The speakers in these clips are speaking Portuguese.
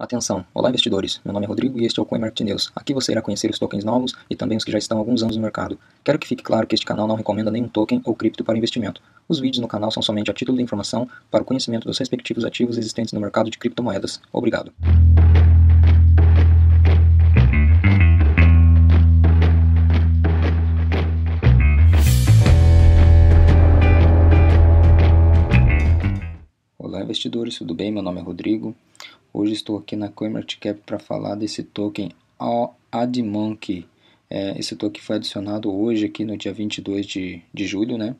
Atenção! Olá investidores, meu nome é Rodrigo e este é o CoinMarket News. Aqui você irá conhecer os tokens novos e também os que já estão há alguns anos no mercado. Quero que fique claro que este canal não recomenda nenhum token ou cripto para investimento. Os vídeos no canal são somente a título de informação para o conhecimento dos respectivos ativos existentes no mercado de criptomoedas. Obrigado. Olá investidores, tudo bem? Meu nome é Rodrigo Hoje estou aqui na CoinMarketCap para falar desse token AdMonkey. É, esse token foi adicionado hoje aqui no dia 22 de, de julho, né?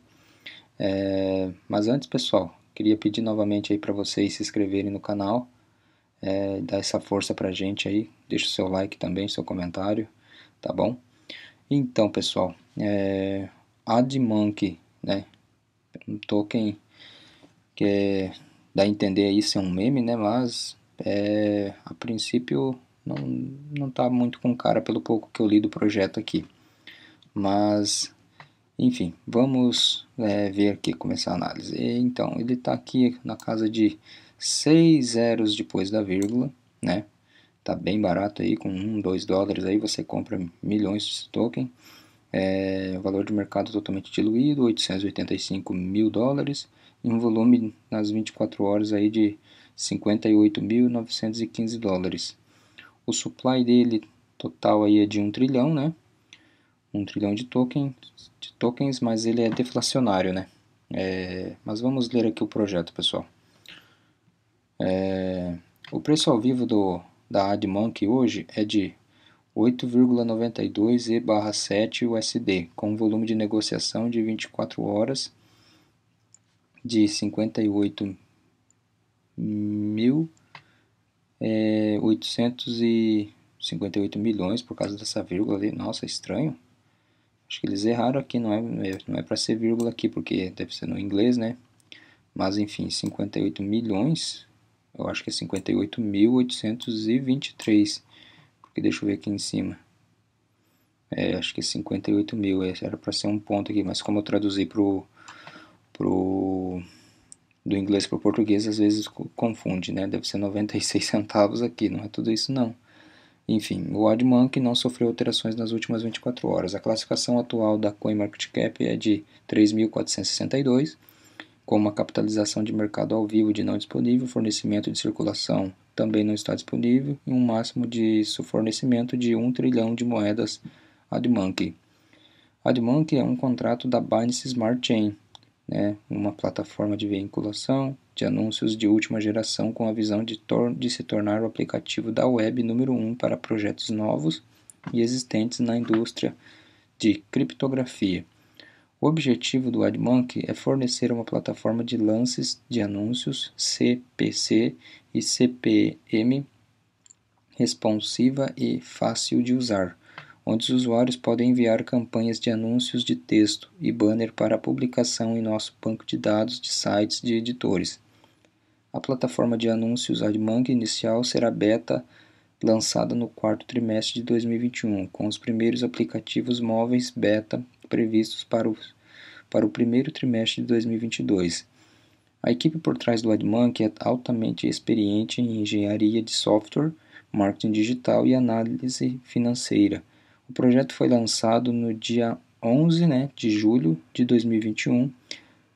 É, mas antes, pessoal, queria pedir novamente aí para vocês se inscreverem no canal, é, dar essa força para a gente aí, deixa o seu like também, seu comentário, tá bom? Então, pessoal, é, AdMonkey, né? Um token que é, dá a entender aí ser é um meme, né? Mas é, a princípio não, não tá muito com cara pelo pouco que eu li do projeto aqui. Mas, enfim, vamos é, ver aqui, começar a análise. Então, ele está aqui na casa de 6 zeros depois da vírgula, né? Tá bem barato aí, com 1, 2 dólares aí você compra milhões de token. É, o valor de mercado totalmente diluído, 885 mil dólares. E um volume nas 24 horas aí de 58.915 dólares. O supply dele total aí é de 1 trilhão, né? 1 trilhão de tokens, de tokens, mas ele é deflacionário, né? É, mas vamos ler aqui o projeto, pessoal. É, o preço ao vivo do, da AdMonkey hoje é de 8,92 E/7 barra USD, com um volume de negociação de 24 horas de 58 é, oito milhões por causa dessa vírgula ali. Nossa, é estranho. Acho que eles erraram aqui, não é, é não é para ser vírgula aqui, porque deve ser no inglês, né? Mas enfim, 58 milhões, eu acho que é 58.823, porque deixa eu ver aqui em cima. É, acho que é 58 mil, era para ser um ponto aqui, mas como eu traduzi pro, pro do inglês para o português às vezes confunde, né? Deve ser 96 centavos aqui, não é tudo isso não. Enfim, o Oddmonk não sofreu alterações nas últimas 24 horas. A classificação atual da CoinMarketCap é de 3.462, com uma capitalização de mercado ao vivo de não disponível, fornecimento de circulação também não está disponível, e um máximo de fornecimento de 1 trilhão de moedas AdMonkey. AdMonkey é um contrato da Binance Smart Chain, né, plataforma de veiculação de anúncios de última geração com a visão de, tor de se tornar o aplicativo da web número 1 um para projetos novos e existentes na indústria de criptografia. O objetivo do AdMonkey é fornecer uma plataforma de lances de anúncios CPC e CPM responsiva e fácil de usar, onde os usuários podem enviar campanhas de anúncios de texto e banner para publicação em nosso banco de dados de sites de editores. A plataforma de anúncios AdMang inicial será beta lançada no quarto trimestre de 2021, com os primeiros aplicativos móveis beta previstos para o, para o primeiro trimestre de 2022. A equipe por trás do AdMonkey é altamente experiente em engenharia de software, marketing digital e análise financeira. O projeto foi lançado no dia 11 né, de julho de 2021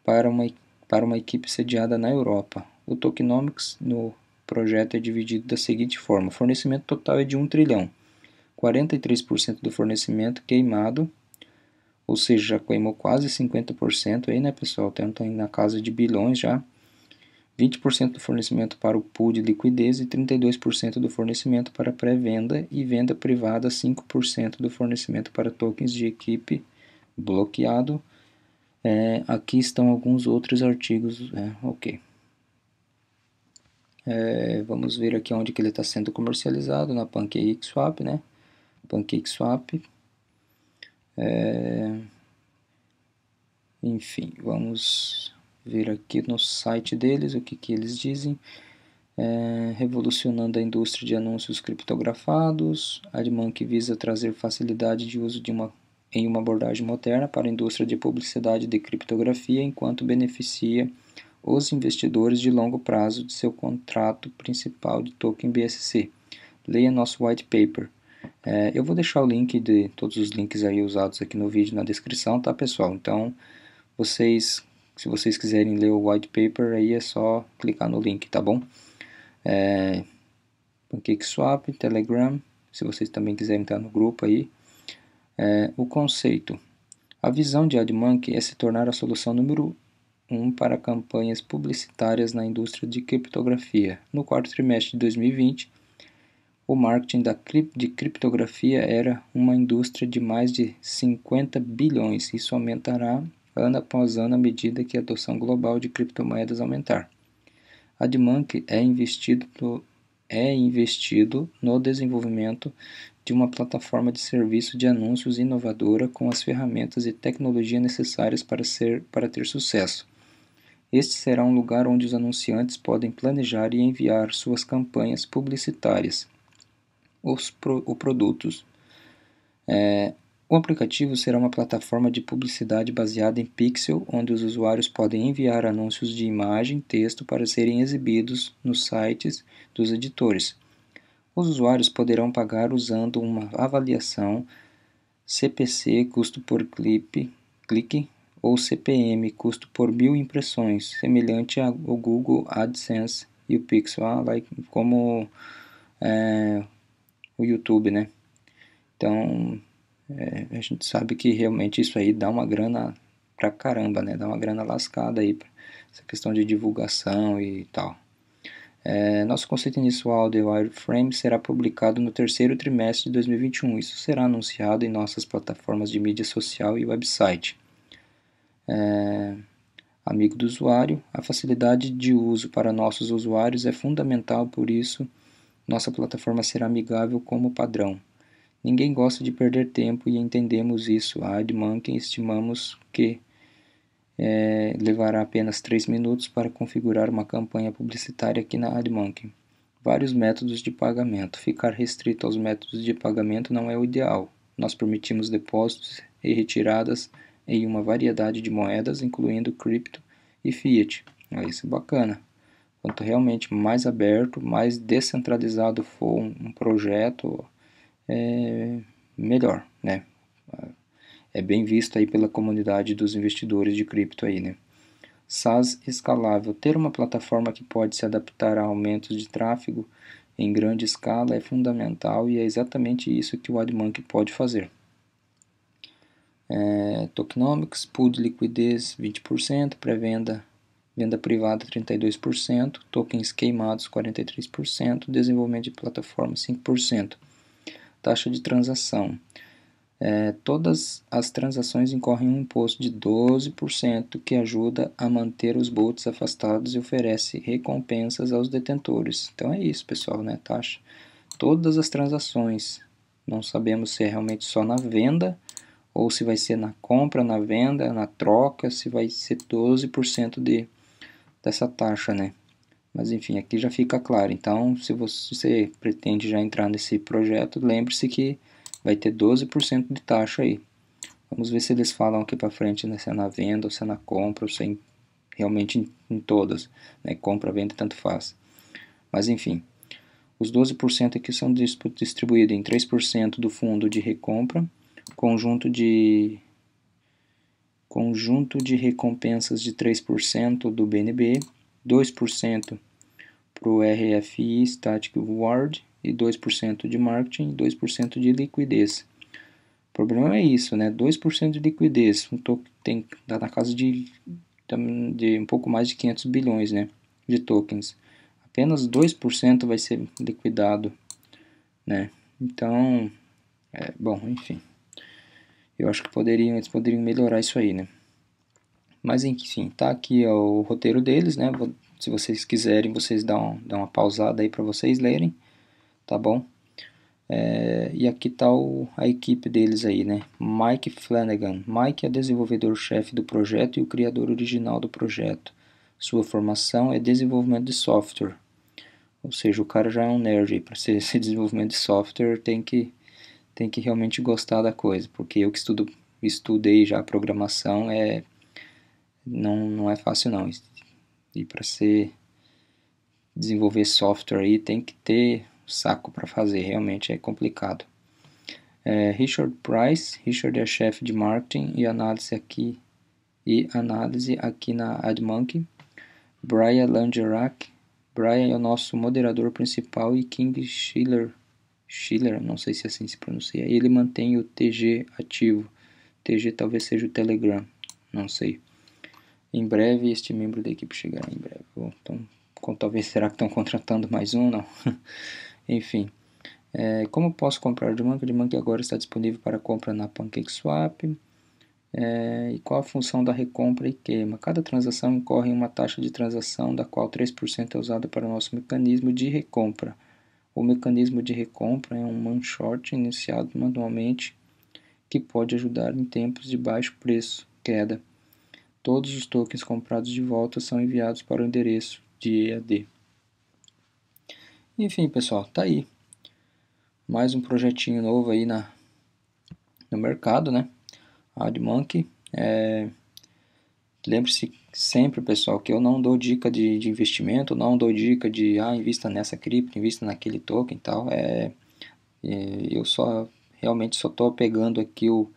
para uma, para uma equipe sediada na Europa. O tokenomics no projeto é dividido da seguinte forma: o fornecimento total é de 1 trilhão, 43% do fornecimento queimado, ou seja, já queimou quase 50% aí, né, pessoal? Então, na casa de bilhões já. 20% do fornecimento para o pool de liquidez e 32% do fornecimento para pré-venda e venda privada, 5% do fornecimento para tokens de equipe bloqueado. É, aqui estão alguns outros artigos. É, ok. É, vamos ver aqui onde que ele está sendo comercializado, na PancakeSwap, né? PancakeSwap. É, enfim, vamos ver aqui no site deles o que, que eles dizem. É, revolucionando a indústria de anúncios criptografados, Adman que visa trazer facilidade de uso de uma, em uma abordagem moderna para a indústria de publicidade de criptografia, enquanto beneficia os investidores de longo prazo de seu contrato principal de token BSC. Leia nosso white paper. É, eu vou deixar o link de todos os links aí usados aqui no vídeo na descrição, tá pessoal? Então, vocês se vocês quiserem ler o white paper, aí é só clicar no link, tá bom? É, PancakeSwap, Telegram, se vocês também quiserem entrar no grupo aí. É, o conceito. A visão de AdMonkey é se tornar a solução número 1 um para campanhas publicitárias na indústria de criptografia. No quarto trimestre de 2020, o marketing da de criptografia era uma indústria de mais de 50 bilhões. Isso aumentará ano após ano à medida que a adoção global de criptomoedas aumentar. AdMonk é investido no, é investido no desenvolvimento de uma plataforma de serviço de anúncios inovadora com as ferramentas e tecnologia necessárias para, ser, para ter sucesso. Este será um lugar onde os anunciantes podem planejar e enviar suas campanhas publicitárias, os pro, ou produtos, é, o aplicativo será uma plataforma de publicidade baseada em pixel, onde os usuários podem enviar anúncios de imagem e texto para serem exibidos nos sites dos editores. Os usuários poderão pagar usando uma avaliação CPC custo por clipe, clique ou CPM custo por mil impressões, semelhante ao Google AdSense e o Pixel, ah, like, como é, o YouTube, né? Então é, a gente sabe que realmente isso aí dá uma grana pra caramba, né? Dá uma grana lascada aí, essa questão de divulgação e tal. É, nosso conceito inicial de wireframe será publicado no terceiro trimestre de 2021. Isso será anunciado em nossas plataformas de mídia social e website. É, amigo do usuário, a facilidade de uso para nossos usuários é fundamental, por isso nossa plataforma será amigável como padrão. Ninguém gosta de perder tempo e entendemos isso. A AdMonkey estimamos que é, levará apenas 3 minutos para configurar uma campanha publicitária aqui na AdMonkey. Vários métodos de pagamento. Ficar restrito aos métodos de pagamento não é o ideal. Nós permitimos depósitos e retiradas em uma variedade de moedas, incluindo cripto e fiat. Isso é bacana. Quanto realmente mais aberto, mais descentralizado for um projeto é melhor, né? É bem visto aí pela comunidade dos investidores de cripto aí, né? SaaS escalável. Ter uma plataforma que pode se adaptar a aumentos de tráfego em grande escala é fundamental e é exatamente isso que o AdMonkey pode fazer. É, tokenomics, pool de liquidez 20%, pré-venda venda privada 32%, tokens queimados 43%, desenvolvimento de plataforma 5%. Taxa de transação. É, todas as transações incorrem um imposto de 12% que ajuda a manter os bots afastados e oferece recompensas aos detentores. Então é isso, pessoal, né? Taxa. Todas as transações. Não sabemos se é realmente só na venda ou se vai ser na compra, na venda, na troca, se vai ser 12% de, dessa taxa, né? Mas enfim, aqui já fica claro. Então, se você pretende já entrar nesse projeto, lembre-se que vai ter 12% de taxa aí. Vamos ver se eles falam aqui para frente né, se é na venda, ou se é na compra, ou se é em, realmente em, em, todas. Né, compra, venda, tanto faz. Mas enfim, os 12% aqui são distribuídos em 3% do fundo de recompra, conjunto de conjunto de recompensas de 3% do BNB 2% para o RFI Static Ward e 2% de marketing e 2% de liquidez. O problema é isso, né? 2% de liquidez, um token tem tá na casa de, de um pouco mais de 500 bilhões, né, de tokens. Apenas 2% vai ser liquidado, né? Então, é, bom, enfim. Eu acho que poderiam, eles poderiam melhorar isso aí, né? Mas enfim, tá aqui o roteiro deles, né? Se vocês quiserem, vocês dão, dão uma pausada aí para vocês lerem, tá bom? É, e aqui tá o, a equipe deles aí, né? Mike Flanagan. Mike é desenvolvedor-chefe do projeto e o criador original do projeto. Sua formação é desenvolvimento de software. Ou seja, o cara já é um nerd. aí. Para ser esse desenvolvimento de software, tem que, tem que realmente gostar da coisa. Porque eu que estudo, estudei já programação, é não, não é fácil não. E para ser desenvolver software aí tem que ter saco para fazer, realmente é complicado. É, Richard Price, Richard é chefe de marketing e análise aqui e análise aqui na AdMonkey. Brian Langerak, Brian é o nosso moderador principal e King Schiller, Schiller, não sei se é assim se pronuncia. Ele mantém o TG ativo. TG talvez seja o Telegram, não sei. Em breve este membro da equipe chegará em breve. então, talvez será que estão contratando mais um, não? Enfim. É, como posso comprar o manga? O manga agora está disponível para compra na PancakeSwap. É, e qual a função da recompra e queima? Cada transação incorre em uma taxa de transação, da qual 3% é usada para o nosso mecanismo de recompra. O mecanismo de recompra é um man-short iniciado manualmente que pode ajudar em tempos de baixo preço, queda. Todos os tokens comprados de volta são enviados para o endereço de EAD. Enfim, pessoal, tá aí. Mais um projetinho novo aí na, no mercado, né? AdMonkey. É... Lembre-se sempre, pessoal, que eu não dou dica de, de, investimento, não dou dica de ah, invista nessa cripto, invista naquele token e tal. É, é, eu só realmente só estou pegando aqui o,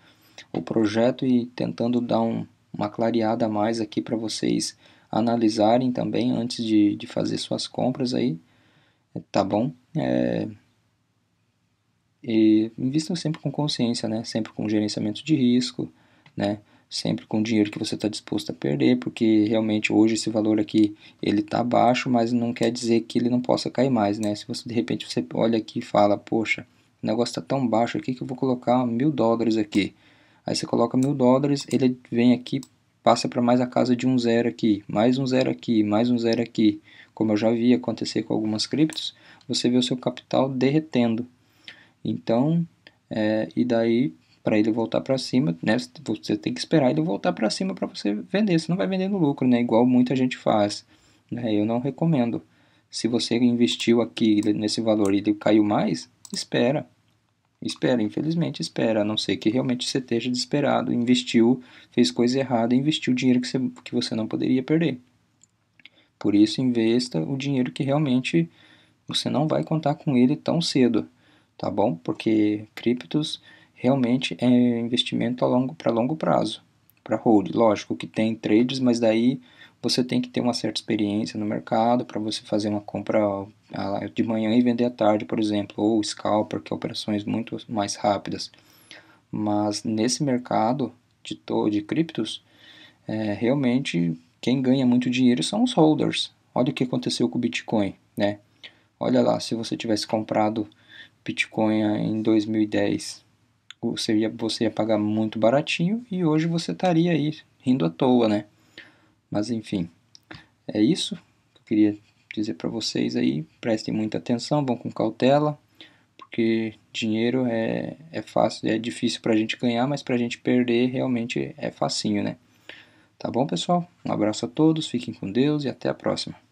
o projeto e tentando dar um, uma clareada a mais aqui para vocês analisarem também antes de, de fazer suas compras aí, tá bom? É, e invistam sempre com consciência, né? Sempre com gerenciamento de risco, né? Sempre com o dinheiro que você está disposto a perder, porque realmente hoje esse valor aqui ele está baixo, mas não quer dizer que ele não possa cair mais, né? Se você de repente você olha aqui e fala, poxa, o negócio está tão baixo aqui que eu vou colocar mil dólares aqui. Aí você coloca mil dólares, ele vem aqui, passa para mais a casa de um zero aqui, mais um zero aqui, mais um zero aqui. Como eu já vi acontecer com algumas criptos, você vê o seu capital derretendo. Então, é, e daí para ele voltar para cima, né, você tem que esperar ele voltar para cima para você vender. Você não vai vender no lucro, né, igual muita gente faz. Né? Eu não recomendo. Se você investiu aqui nesse valor e ele caiu mais, espera. Espera, infelizmente espera, a não ser que realmente você esteja desesperado, investiu, fez coisa errada, investiu dinheiro que você, que você não poderia perder. Por isso, investa o dinheiro que realmente você não vai contar com ele tão cedo, tá bom? Porque criptos realmente é investimento a longo para longo prazo, para hold. Lógico que tem trades, mas daí você tem que ter uma certa experiência no mercado para você fazer uma compra de manhã e vender à tarde, por exemplo, ou scalper, que é operações muito mais rápidas. Mas nesse mercado de, de criptos, é, realmente quem ganha muito dinheiro são os holders. Olha o que aconteceu com o Bitcoin, né? Olha lá, se você tivesse comprado Bitcoin em 2010, você ia, você ia pagar muito baratinho e hoje você estaria aí rindo à toa, né? Mas enfim, é isso que eu queria dizer para vocês aí. Prestem muita atenção, vão com cautela, porque dinheiro é, é fácil, é difícil para a gente ganhar, mas para a gente perder realmente é facinho, né? Tá bom, pessoal? Um abraço a todos, fiquem com Deus e até a próxima.